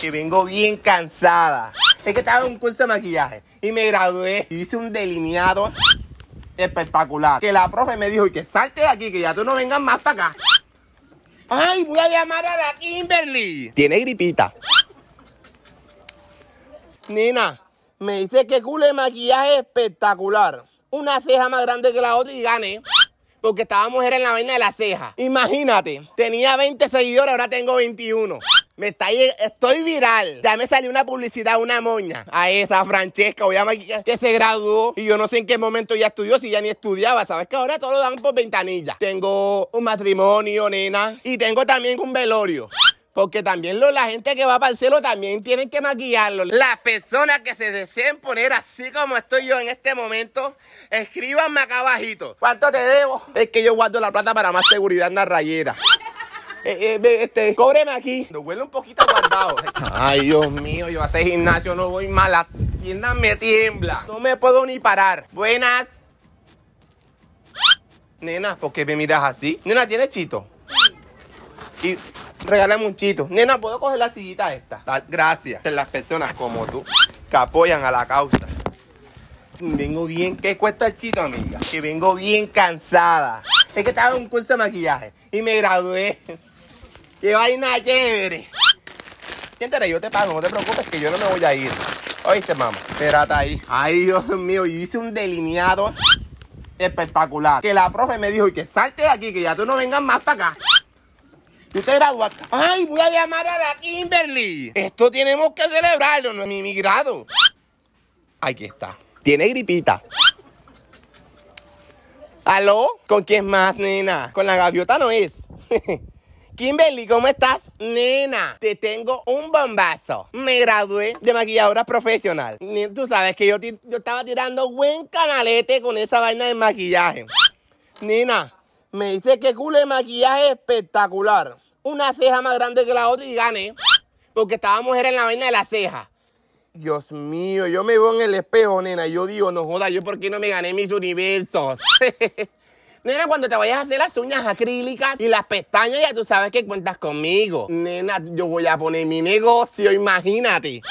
que vengo bien cansada. Es que estaba en un curso de maquillaje y me gradué hice un delineado espectacular. Que la profe me dijo, y que salte de aquí, que ya tú no vengas más para acá. ¡Ay, voy a llamar a la Kimberly! Tiene gripita. Nina, me dice que culo de maquillaje espectacular. Una ceja más grande que la otra y gané. Porque estaba mujer en la vaina de la ceja. Imagínate, tenía 20 seguidores, ahora tengo 21. Me estoy viral. Ya me salió una publicidad, una moña. A esa Francesca, maquillar que se graduó. Y yo no sé en qué momento ya estudió, si ya ni estudiaba. Sabes que ahora todo lo dan por ventanilla. Tengo un matrimonio, nena. Y tengo también un velorio. Porque también lo, la gente que va para el cielo también tienen que maquillarlo. Las personas que se deseen poner así como estoy yo en este momento, escríbanme acá abajito. ¿Cuánto te debo? Es que yo guardo la plata para más seguridad en la rayera eh, eh este, cóbreme aquí. Lo huele un poquito guardado. Ay, Dios mío, yo a ese gimnasio no voy mal. La tienda me tiembla. No me puedo ni parar. Buenas. Nena, ¿por qué me miras así? Nena, ¿tienes chito? Sí. Y regálame un chito. Nena, ¿puedo coger la sillita esta? Ah, gracias. Las personas como tú que apoyan a la causa. Vengo bien. ¿Qué cuesta el chito, amiga? Que vengo bien cansada. Es que estaba en un curso de maquillaje y me gradué. ¡Qué vaina chévere! Siéntate, yo te pago, no te preocupes que yo no me voy a ir. Oíste, mamá, espérate ahí. Ay, Dios mío, yo hice un delineado espectacular. Que la profe me dijo que salte de aquí, que ya tú no vengas más para acá. Yo te graduaste. Ay, voy a llamar a la Kimberly. Esto tenemos que celebrarlo, no es mi, mi Aquí está. Tiene gripita. ¿Aló? ¿Con quién más, nena? Con la gaviota no es. Kimberly, ¿cómo estás, nena? Te tengo un bombazo. Me gradué de maquilladora profesional. Tú sabes que yo, yo estaba tirando buen canalete con esa vaina de maquillaje. Nena, me dice que culo de maquillaje espectacular. Una ceja más grande que la otra y gané. Porque estaba mujer en la vaina de la ceja. Dios mío, yo me veo en el espejo, nena. Yo digo, no joda, yo por qué no me gané mis universos. Nena, cuando te vayas a hacer las uñas acrílicas y las pestañas, ya tú sabes que cuentas conmigo. Nena, yo voy a poner mi negocio, imagínate.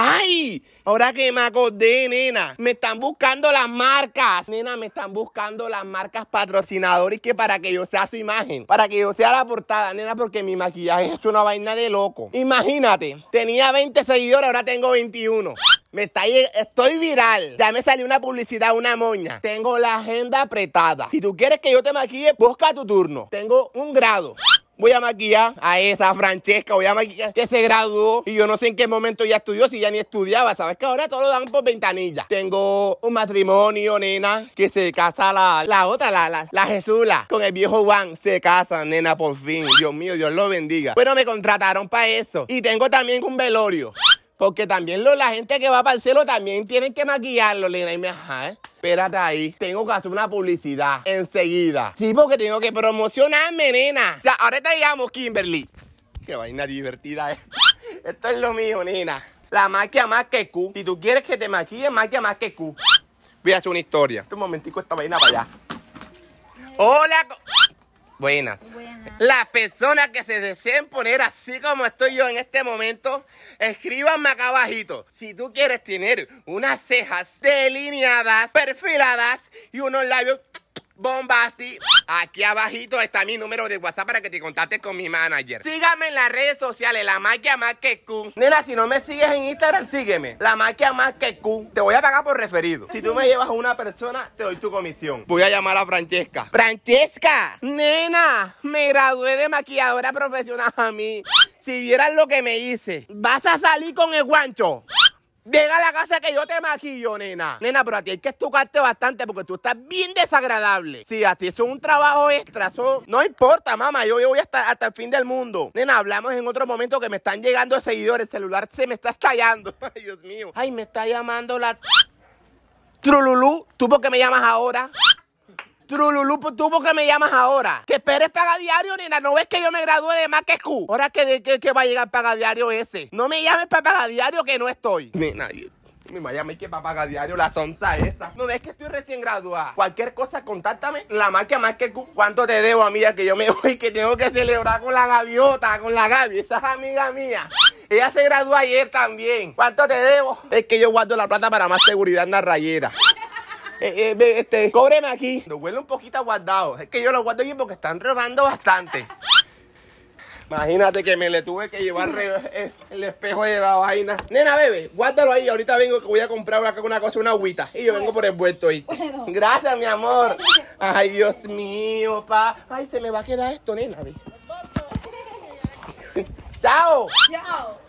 ¡Ay! Ahora que me acordé, nena, me están buscando las marcas. Nena, me están buscando las marcas patrocinadores que para que yo sea su imagen, para que yo sea la portada, nena, porque mi maquillaje es una vaina de loco. Imagínate, tenía 20 seguidores, ahora tengo 21. Me está estoy viral. Ya me salió una publicidad, una moña. Tengo la agenda apretada. Si tú quieres que yo te maquille, busca tu turno. Tengo un grado voy a maquillar a esa Francesca, voy a maquillar que se graduó y yo no sé en qué momento ya estudió, si ya ni estudiaba, ¿sabes? Que ahora todo lo dan por ventanilla. Tengo un matrimonio, nena, que se casa la, otra, la, la, la Jesula, con el viejo Juan. Se casa nena, por fin. Dios mío, Dios lo bendiga. Bueno, me contrataron para eso. Y tengo también un velorio. Porque también lo, la gente que va para el cielo también tienen que maquillarlo, Lina. Y me, ajá, eh. espérate ahí. Tengo que hacer una publicidad enseguida. Sí, porque tengo que promocionarme, nena. Ahora te llegamos, Kimberly. Qué vaina divertida esto. Eh. Esto es lo mío, nena. La maquia más que Q. Si tú quieres que te maquille, maquia más que Q. Voy a hacer una historia. Un este momentico esta vaina para allá. Hola. Buenas. Las personas que se deseen poner así como estoy yo en este momento, escríbanme acá abajito. Si tú quieres tener unas cejas delineadas, perfiladas y unos labios Bombasti. Aquí abajito está mi número de WhatsApp para que te contactes con mi manager. Sígame en las redes sociales, la maquia más que Q. Nena, si no me sigues en Instagram, sígueme. La maquia más que Q. Te voy a pagar por referido. Si tú me llevas a una persona, te doy tu comisión. Voy a llamar a Francesca. Francesca, nena, me gradué de maquilladora profesional a mí. Si vieras lo que me hice, vas a salir con el guancho. Venga a la casa que yo te maquillo, nena. Nena, pero a ti hay que estucarte bastante porque tú estás bien desagradable. Si sí, a ti eso es un trabajo extra, eso no importa, mamá. Yo, yo voy hasta, hasta el fin del mundo. Nena, hablamos en otro momento que me están llegando seguidores. El celular se me está estallando. Ay, Dios mío. Ay, me está llamando la... Trululú, ¿tú por qué me llamas ahora? Trululú, tú porque me llamas ahora. Que esperes paga diario, nena. No ves que yo me gradué de más que Q. Ahora que, va a llegar paga diario ese. No me llames para paga diario que no estoy. Nena, mi me que para pagar diario la sonza esa. No es que estoy recién graduada. Cualquier cosa, contáctame. La marca más que cuánto te debo, amiga, que yo me voy, que tengo que celebrar con la gaviota, con la gaviota. Esa es amiga mía. Ella se graduó ayer también. ¿Cuánto te debo? Es que yo guardo la plata para más seguridad en la rayera. Eh, eh, este, cóbreme aquí. Lo huele un poquito guardado. Es que yo lo guardo aquí porque están robando bastante. Imagínate que me le tuve que llevar eh, el, espejo de la vaina. Nena, bebé guárdalo ahí. Ahorita vengo que voy a comprar una, cosa, una agüita. Y yo vengo por el vuelto ahí. Gracias, mi amor. Ay, Dios mío, pa. Ay, se me va a quedar esto, nena. Chao. Chao.